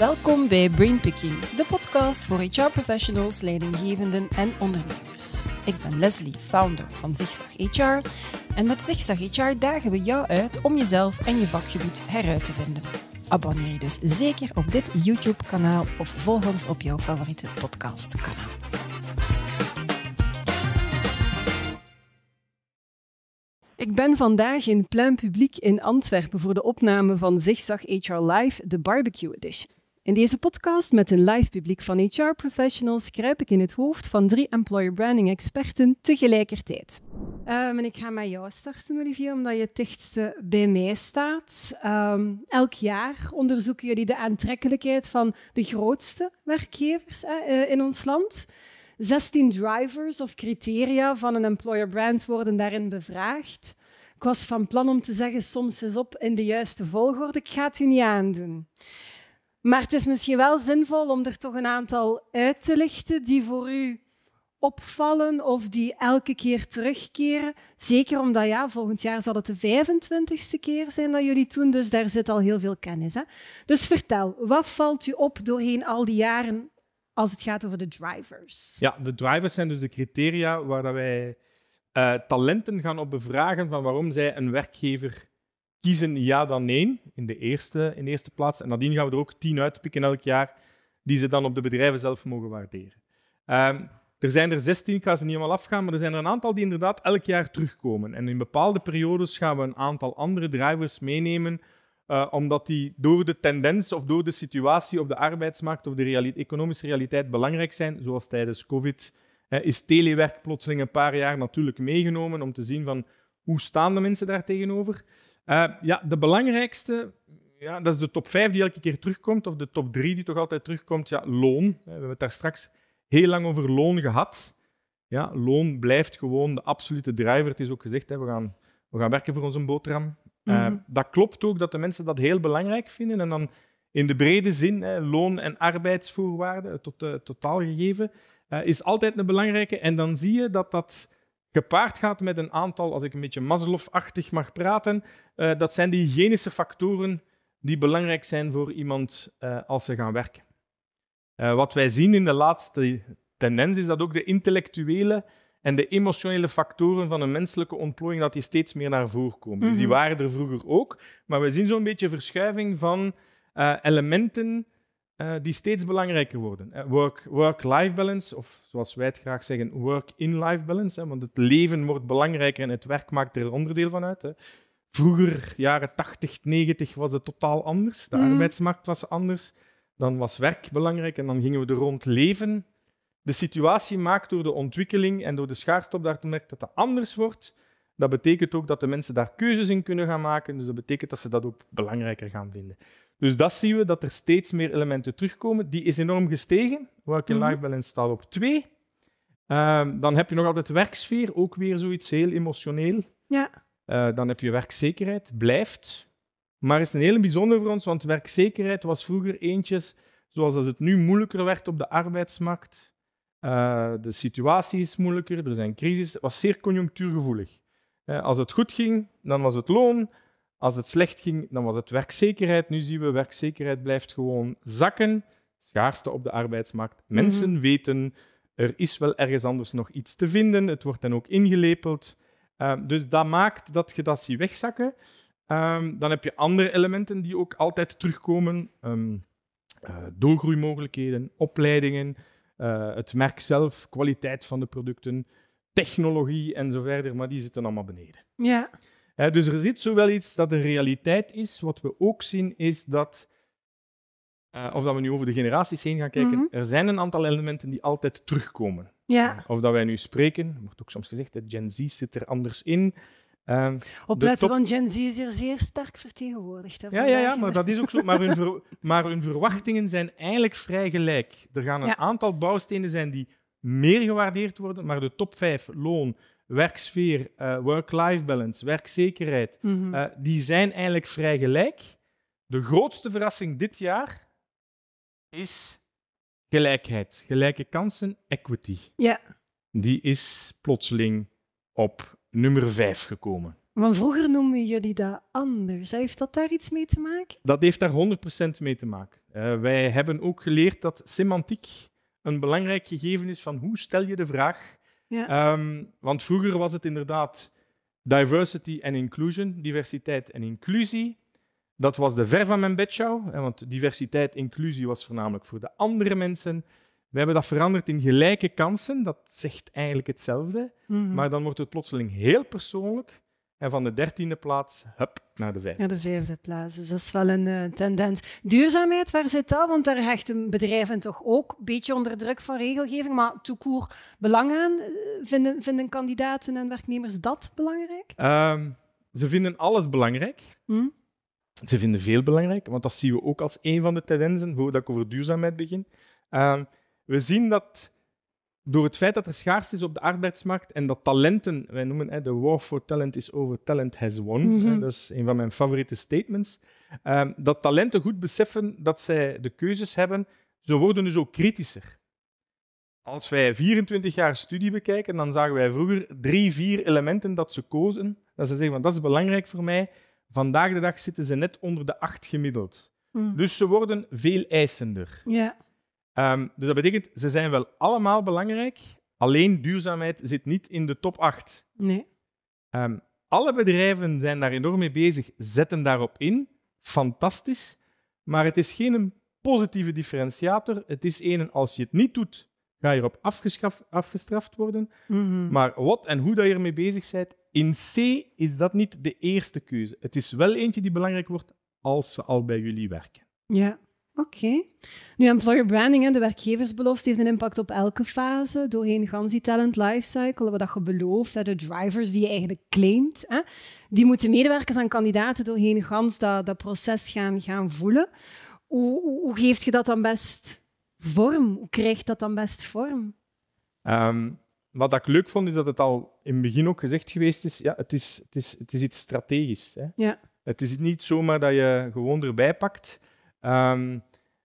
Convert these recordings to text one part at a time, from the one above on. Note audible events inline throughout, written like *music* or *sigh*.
Welkom bij Brain Pickings, de podcast voor HR-professionals, leidinggevenden en ondernemers. Ik ben Leslie, founder van Zigzag HR. En met Zigzag HR dagen we jou uit om jezelf en je vakgebied heruit te vinden. Abonneer je dus zeker op dit YouTube-kanaal of volg ons op jouw favoriete podcastkanaal. Ik ben vandaag in plein publiek in Antwerpen voor de opname van Zigzag HR Live, de Barbecue Edition. In deze podcast met een live publiek van HR-professionals kruip ik in het hoofd van drie employer branding-experten tegelijkertijd. Ehm, en ik ga met jou starten, Olivier, omdat je het dichtste bij mij staat. Ehm, elk jaar onderzoeken jullie de aantrekkelijkheid van de grootste werkgevers eh, eh, in ons land. 16 drivers of criteria van een employer brand worden daarin bevraagd. Ik was van plan om te zeggen, soms is op in de juiste volgorde. Ik ga het u niet aandoen. Maar het is misschien wel zinvol om er toch een aantal uit te lichten die voor u opvallen of die elke keer terugkeren. Zeker omdat ja, volgend jaar zal het de 25ste keer zijn dat jullie doen, dus daar zit al heel veel kennis. Hè? Dus vertel, wat valt u op doorheen al die jaren als het gaat over de drivers? Ja, de drivers zijn dus de criteria waar wij eh, talenten gaan op bevragen van waarom zij een werkgever kiezen ja dan nee in de eerste, in eerste plaats. En nadien gaan we er ook tien uitpikken elk jaar die ze dan op de bedrijven zelf mogen waarderen. Ehm, er zijn er 16, ik ga ze niet helemaal afgaan, maar er zijn er een aantal die inderdaad elk jaar terugkomen. En in bepaalde periodes gaan we een aantal andere drivers meenemen, eh, omdat die door de tendens of door de situatie op de arbeidsmarkt of de economische realiteit belangrijk zijn, zoals tijdens COVID. is telewerk plotseling een paar jaar natuurlijk meegenomen om te zien van hoe staan de mensen daar tegenover staan. Eh, ja, de belangrijkste, ja, dat is de top 5 die elke keer terugkomt, of de top 3 die toch altijd terugkomt. Ja, loon. Eh, we hebben het daar straks heel lang over loon gehad. Ja, loon blijft gewoon de absolute driver. Het is ook gezegd, hè, we, gaan, we gaan werken voor onze boterham. Eh, mhm. dat klopt ook dat de mensen dat heel belangrijk vinden. En dan in de brede zin, hè, loon- en arbeidsvoorwaarden, tot, uh, totaal gegeven, is altijd een belangrijke. En dan zie je dat dat gepaard gaat met een aantal, als ik een beetje maslow mag praten, eh, dat zijn die genische factoren die belangrijk zijn voor iemand eh, als ze gaan werken. Eh, wat wij zien in de laatste tendens is dat ook de intellectuele en de emotionele factoren van een menselijke ontplooiing dat die steeds meer naar voren komen. Dus die mhm. waren er vroeger ook, maar we zien zo'n beetje verschuiving van elementen eh, die steeds belangrijker worden. Eh, work, work-life balance, of zoals wij het graag zeggen, work-in-life balance. Hè, want het leven wordt belangrijker en het werk maakt er onderdeel van uit. Hè. Vroeger, jaren 80, 90, was het totaal anders. De mhm. arbeidsmarkt was anders. Dan was werk belangrijk en dan gingen we er rond leven. De situatie maakt door de ontwikkeling en door de schaarste op dat merkt dat het anders wordt. Dat betekent ook dat de mensen daar keuzes in kunnen gaan maken. Dus dat betekent dat ze dat ook belangrijker gaan vinden. Dus dat zien we, dat er steeds meer elementen terugkomen. Die is enorm gestegen, Waar ik -hmm. life balance staat op twee. Ehm, dan heb je nog altijd werksfeer, ook weer zoiets heel emotioneel. Ja. Eh, dan heb je werkzekerheid, blijft. Maar is een hele bijzonder voor ons, want werkzekerheid was vroeger eentjes, zoals als het nu moeilijker werd op de arbeidsmarkt. Eh, de situatie is moeilijker, er zijn crisis. Het was zeer conjunctuurgevoelig. Uh, als het goed ging, dan was het loon. Als het slecht ging, dan was het werkzekerheid. Nu zien we, werkzekerheid blijft gewoon zakken. Schaarste op de arbeidsmarkt. Mhm. Mensen weten, er is wel ergens anders nog iets te vinden. Het wordt dan ook ingelepeld. Ehm, dus dat maakt dat je dat ziet wegzakken. Ehm, dan heb je andere elementen die ook altijd terugkomen. Um, uh, doorgroeimogelijkheden, opleidingen, eh, het merk zelf, kwaliteit van de producten, technologie en zo verder. Maar die zitten allemaal beneden. Ja dus er zit zowel iets dat een realiteit is. Wat we ook zien is dat, eh, of dat we nu over de generaties heen gaan kijken, mhm. er zijn een aantal elementen die altijd terugkomen. Ja. Eh, of dat wij nu spreken, wordt ook soms gezegd, de Gen Z zit er anders in. Ehm, Op Opletten, van Gen Z is er zeer sterk vertegenwoordigd. Hè, ja, ja, ja, maar dat is ook zo. Maar hun, *laughs* maar hun verwachtingen zijn eigenlijk vrij gelijk. Er gaan een aantal bouwstenen zijn die meer gewaardeerd worden, maar de top 5 loon, werksfeer, uh, work-life balance, werkzekerheid, mhm. eh, die zijn eigenlijk vrij gelijk. De grootste verrassing dit jaar is gelijkheid, gelijke kansen, equity. Ja. Die is plotseling op nummer 5 gekomen. Want vroeger noemden jullie dat anders. Heeft dat daar iets mee te maken? Dat heeft daar 100% mee te maken. Eh, wij hebben ook geleerd dat semantiek een belangrijk gegeven is van hoe stel je de vraag ja. Ehm, want vroeger was het inderdaad diversity en inclusion, diversiteit en inclusie. Dat was de ver van mijn bedshow, want diversiteit, inclusie was voornamelijk voor de andere mensen. We hebben dat veranderd in gelijke kansen, dat zegt eigenlijk hetzelfde, mhm. maar dan wordt het plotseling heel persoonlijk. En van de dertiende plaats, hup, naar de vijfde. Naar de vijfde plaats. Dus dat is wel een eh, tendens. Duurzaamheid, waar zit dat? Want daar hechten bedrijven toch ook een beetje onder druk van regelgeving. Maar toekom, belang aan, eh, vinden, vinden kandidaten en werknemers dat belangrijk? Ehm, ze vinden alles belangrijk. Hm? Ze vinden veel belangrijk, want dat zien we ook als een van de tendensen, voordat ik over duurzaamheid begin. Um, we zien dat door het feit dat er schaarste is op de arbeidsmarkt en dat talenten, wij noemen het de war for talent is over, talent has won. Mhm. Dat is een van mijn favoriete statements. Ehm, dat talenten goed beseffen dat zij de keuzes hebben, ze worden dus ook kritischer. Als wij 24 jaar studie bekijken, dan zagen wij vroeger drie, vier elementen dat ze kozen. Dat ze zeggen, dat is belangrijk voor mij. Vandaag de dag zitten ze net onder de acht gemiddeld. Mm. Dus ze worden veel eisender. Ja. Ehm, dus dat betekent, ze zijn wel allemaal belangrijk, alleen duurzaamheid zit niet in de top 8. Nee. Ehm, alle bedrijven zijn daar enorm mee bezig, zetten daarop in. Fantastisch. Maar het is geen positieve differentiator. Het is een, als je het niet doet, ga je erop afgestraft worden. Mhm. Maar wat en hoe dat je ermee bezig bent, in C is dat niet de eerste keuze. Het is wel eentje die belangrijk wordt als ze al bij jullie werken. Ja. Oké. Nu, employer branding, en de werkgeversbelofte, heeft een impact op elke fase doorheen gans die talent lifecycle. Wat je belooft, dat de drivers die je eigenlijk claimt, hè, die moeten medewerkers en kandidaten doorheen gans dat, dat proces gaan, gaan voelen. Hoe, hoe, geeft je dat dan best vorm? Hoe krijgt dat dan best vorm? Ehm, wat ik leuk vond, is dat het al in het begin ook gezegd geweest is, ja, het, is, het, is, het is iets strategisch. Hè. Ja. Het is niet zomaar dat je gewoon erbij pakt Ehm,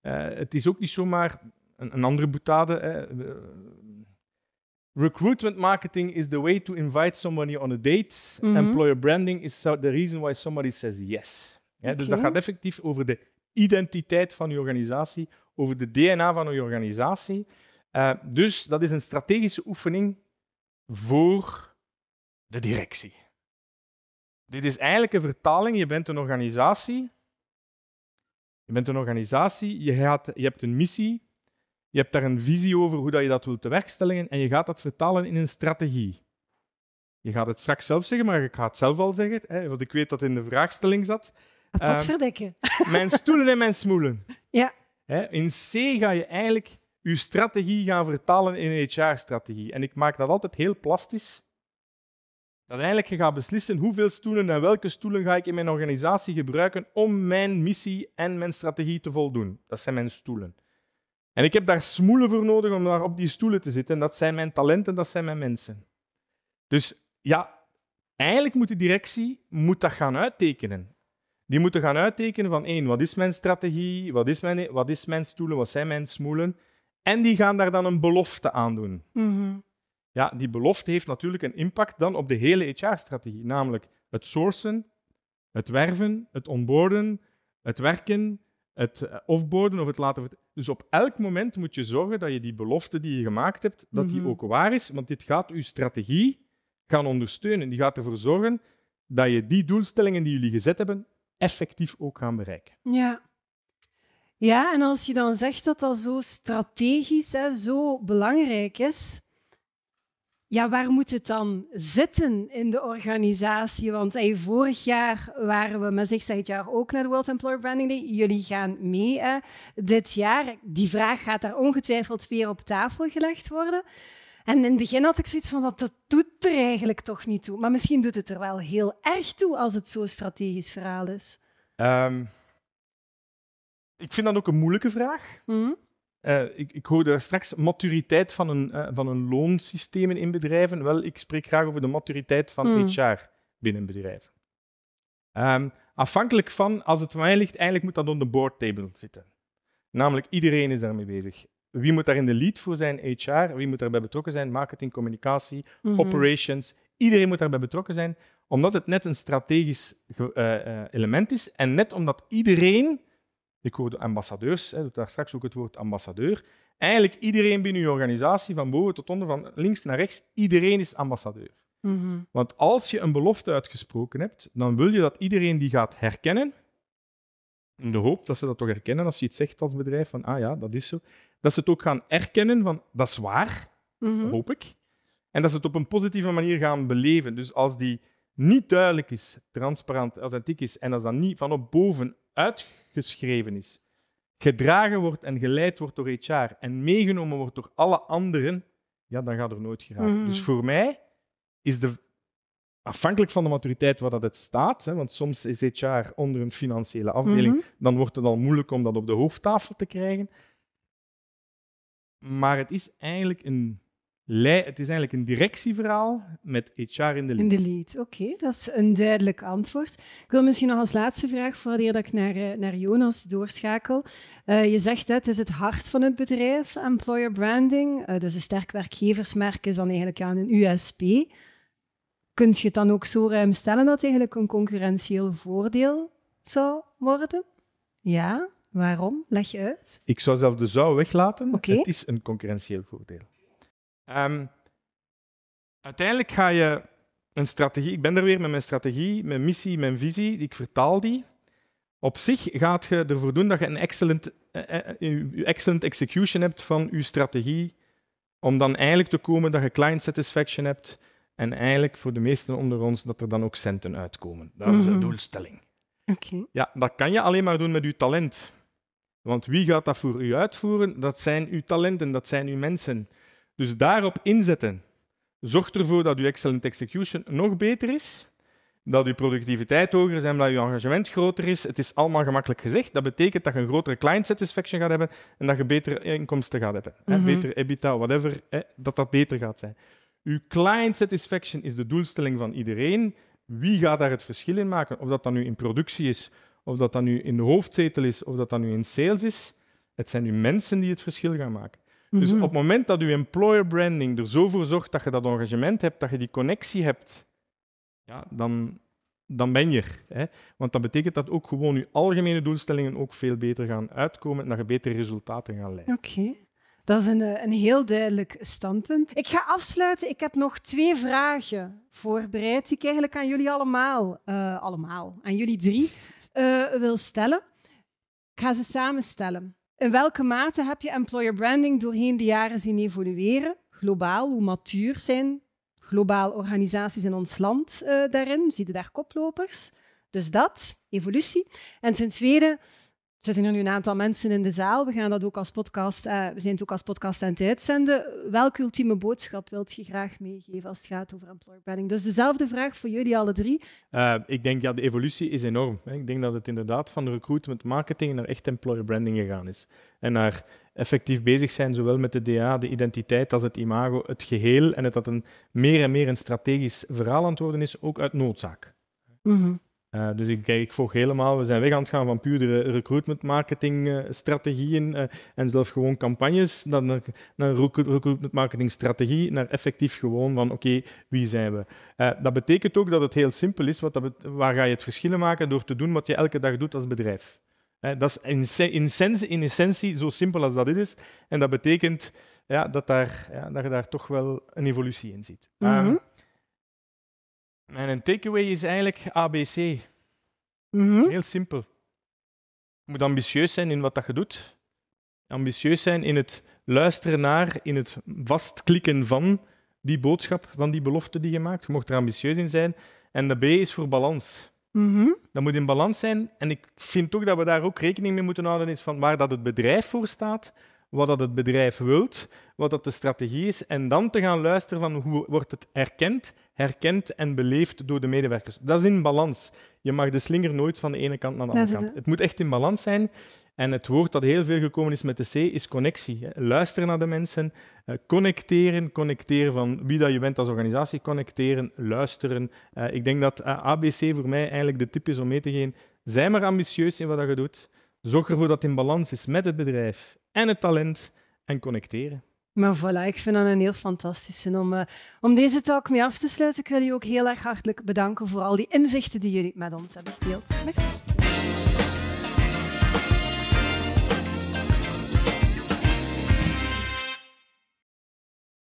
eh, het is ook niet zomaar een, een andere boetade. Hè. Eh, recruitment marketing is the way to invite somebody on a date. Mhm. Employer branding is the reason why somebody says yes. Ja, Dus dat gaat effectief over de identiteit van je organisatie, over de DNA van je organisatie. Eh, dus dat is een strategische oefening voor de directie. Dit is eigenlijk een vertaling. Je bent een organisatie je bent een organisatie, je, gaat, je hebt een missie, je hebt daar een visie over hoe dat je dat wilt tewerkstelligen en je gaat dat vertalen in een strategie. Je gaat het straks zelf zeggen, maar ik ga het zelf al zeggen, hè, want ik weet dat in de vraagstelling zat. Wat uh, ehm, verdekken. *laughs* Mijn stoelen en mijn smoelen. Ja. Hè, in C ga je eigenlijk je strategie gaan vertalen in een HR-strategie. En ik maak dat altijd heel plastisch uiteindelijk ga ik beslissen hoeveel stoelen en welke stoelen ga ik in mijn organisatie gebruiken om mijn missie en mijn strategie te voldoen. Dat zijn mijn stoelen. En ik heb daar smoelen voor nodig om daar op die stoelen te zitten. dat zijn mijn talenten, dat zijn mijn mensen. Dus ja, eigenlijk moet de directie moet dat gaan uittekenen. Die moeten gaan uittekenen van één, wat is mijn strategie, wat is mijn, wat is mijn stoelen, wat zijn mijn smoelen. En die gaan daar dan een belofte aan doen. Mm ja, die belofte heeft natuurlijk een impact dan op de hele HR-strategie, namelijk het sourcen, het werven, het onboarden, het werken, het eh, offboarden of het laten. Dus op elk moment moet je zorgen dat je die belofte die je gemaakt hebt, dat die mhm. ook waar is, want dit gaat je strategie gaan ondersteunen. Die gaat ervoor zorgen dat je die doelstellingen die jullie gezet hebben, effectief ook gaan bereiken. Ja. Ja, en als je dan zegt dat dat zo strategisch en zo belangrijk is, ja, waar moet het dan zitten in de organisatie? Want hey, vorig jaar waren we met zich het jaar ook naar de World Employer Branding Day. Jullie gaan mee hè? dit jaar. Die vraag gaat daar ongetwijfeld weer op tafel gelegd worden. En in het begin had ik zoiets van dat, dat doet er eigenlijk toch niet toe. Maar misschien doet het er wel heel erg toe als het zo'n strategisch verhaal is. Ehm, ik vind dat ook een moeilijke vraag. Mm eh, ik, ik hoorde straks maturiteit van een, uh, van een loonsystemen in bedrijven. Wel, ik spreek graag over de maturiteit van HR hmm. binnen bedrijven. Ehm, afhankelijk van, als het van mij ligt, eigenlijk moet dat op de board table zitten. Namelijk, iedereen is daarmee bezig. Wie moet daar in de lead voor zijn? HR. Wie moet daarbij betrokken zijn? Marketing, communicatie, mhm. operations. Iedereen moet daarbij betrokken zijn, omdat het net een strategisch eh, element is. En net omdat iedereen ik hoorde ambassadeurs, hè, daar straks ook het woord ambassadeur. Eigenlijk iedereen binnen je organisatie, van boven tot onder, van links naar rechts, iedereen is ambassadeur. Mhm. Want als je een belofte uitgesproken hebt, dan wil je dat iedereen die gaat herkennen, in de hoop dat ze dat toch herkennen als je iets zegt als bedrijf, van ah ja, dat is zo, dat ze het ook gaan erkennen van dat is waar, mhm. hoop ik. En dat ze het op een positieve manier gaan beleven. Dus als die niet duidelijk is, transparant, authentiek is, en als dat niet van op boven uitgeschreven is, gedragen wordt en geleid wordt door HR en meegenomen wordt door alle anderen, ja, dan gaat er nooit geraakt. Mhm. Dus voor mij is de, afhankelijk van de maturiteit waar dat het staat, hè, want soms is HR onder een financiële afdeling, mhm. dan wordt het al moeilijk om dat op de hoofdtafel te krijgen. Maar het is eigenlijk een het is eigenlijk een directieverhaal met HR in de lead. In de lead, oké. dat is een duidelijk antwoord. Ik wil misschien nog als laatste vraag, voordat ik naar, eh, naar Jonas doorschakel. Eh, je zegt dat het is het hart van het bedrijf, employer branding. dus een sterk werkgeversmerk is dan eigenlijk aan een USP. Kunt je het dan ook zo ruim stellen dat het eigenlijk een concurrentieel voordeel zou worden? Ja, waarom? Leg je uit. Ik zou zelf de zou weglaten. Okay. Het is een concurrentieel voordeel. Ehm, uiteindelijk ga je een strategie, ik ben er weer met mijn strategie, mijn missie, mijn visie, ik vertaal die. Op zich gaat je ervoor doen dat je een excellent, eh, eh, eh, excellent execution hebt van je strategie, om dan eigenlijk te komen dat je client satisfaction hebt en eigenlijk voor de meesten onder ons dat er dan ook centen uitkomen. Dat is de mhm. doelstelling. Ja, dat kan je alleen maar doen met je talent. Want wie gaat dat voor u uitvoeren? Dat zijn uw talenten, dat zijn uw mensen. Dus daarop inzetten. Zorg ervoor dat je excellent execution nog beter is, dat je productiviteit hoger is en dat je engagement groter is. Het is allemaal gemakkelijk gezegd. Dat betekent dat je een grotere client satisfaction gaat hebben en dat je betere inkomsten gaat hebben. Mm -hmm. hè, mhm. beter EBITDA, whatever, hè, dat dat beter gaat zijn. Uw client satisfaction is de doelstelling van iedereen. Wie gaat daar het verschil in maken? Of dat dan nu in productie is, of dat dat nu in de hoofdzetel is, of dat dat nu in sales is. Het zijn nu mensen die het verschil gaan maken. Dus mhm. op het moment dat je employer branding er zo voor zorgt dat je dat engagement hebt, dat je die connectie hebt, ja, dan, dan ben je er. Hè. Want dat betekent dat ook gewoon je algemene doelstellingen ook veel beter gaan uitkomen en dat je betere resultaten gaan leiden. Oké. Dat is een, eh, een heel duidelijk standpunt. Ik ga afsluiten. Ik heb nog twee vragen voorbereid die ik eigenlijk aan jullie allemaal, eh, allemaal aan jullie drie, eh, wil stellen. Ik ga ze samenstellen. In welke mate heb je employer branding doorheen de jaren zien evolueren? Globaal, hoe matuur zijn globaal organisaties in ons land eh, daarin? Zie je daar koplopers? Dus dat, evolutie. En ten tweede, zitten er nu een aantal mensen in de zaal. We gaan dat ook als podcast, eh, we zijn het ook als podcast aan het uitzenden. Welke ultieme boodschap wilt je graag meegeven als het gaat over employer branding? Dus dezelfde vraag voor jullie alle drie. Eh, ik denk, ja, de evolutie is enorm. Hè. Ik denk dat het inderdaad van recruitment marketing naar echt employer branding gegaan is. En naar effectief bezig zijn, zowel met de DA, de identiteit, als het imago, het geheel. En dat dat een, meer en meer een strategisch verhaal aan het worden is, ook uit noodzaak. Mm eh, dus ik, ik volg helemaal, we zijn weg aan het gaan van puurdere recruitment marketing strategieën eh, en zelf gewoon campagnes, dan naar, naar recruitment marketing strategie, naar effectief gewoon van oké, wie zijn we? Eh, dat betekent ook dat het heel simpel is, wat dat waar ga je het verschil maken door te doen wat je elke dag doet als bedrijf. dat is in, in, in essentie zo simpel als dat dit is. En dat betekent ja, dat, daar, ja, dat je daar toch wel een evolutie in ziet. Mijn takeaway is eigenlijk ABC. Mm -hmm. Heel simpel. Je moet ambitieus zijn in wat je doet. Ambitieus zijn in het luisteren naar, in het vastklikken van die boodschap, van die belofte die je maakt. Je mocht er ambitieus in zijn. En de B is voor balans. Mm -hmm. Dat moet in balans zijn. En ik vind toch dat we daar ook rekening mee moeten houden is van waar dat het bedrijf voor staat, wat dat het bedrijf wilt, wat dat de strategie is. En dan te gaan luisteren van hoe wordt het erkend herkend en beleefd door de medewerkers. Dat is in balans. Je mag de slinger nooit van de ene kant naar de andere kant. Het moet echt in balans zijn. En het woord dat heel veel gekomen is met de C is connectie. Luisteren naar de mensen, eh, connecteren, connecteren van wie dat je bent als organisatie, connecteren, luisteren. Eh, ik denk dat eh, ABC voor mij eigenlijk de tip is om mee te gaan. Zij maar ambitieus in wat je doet. Zorg ervoor dat het in balans is met het bedrijf en het talent en connecteren. Maar voilà, ik vind dat een heel fantastische om, eh, om deze talk mee af te sluiten. Ik wil jullie ook heel erg hartelijk bedanken voor al die inzichten die jullie met ons hebben gedeeld. Merci.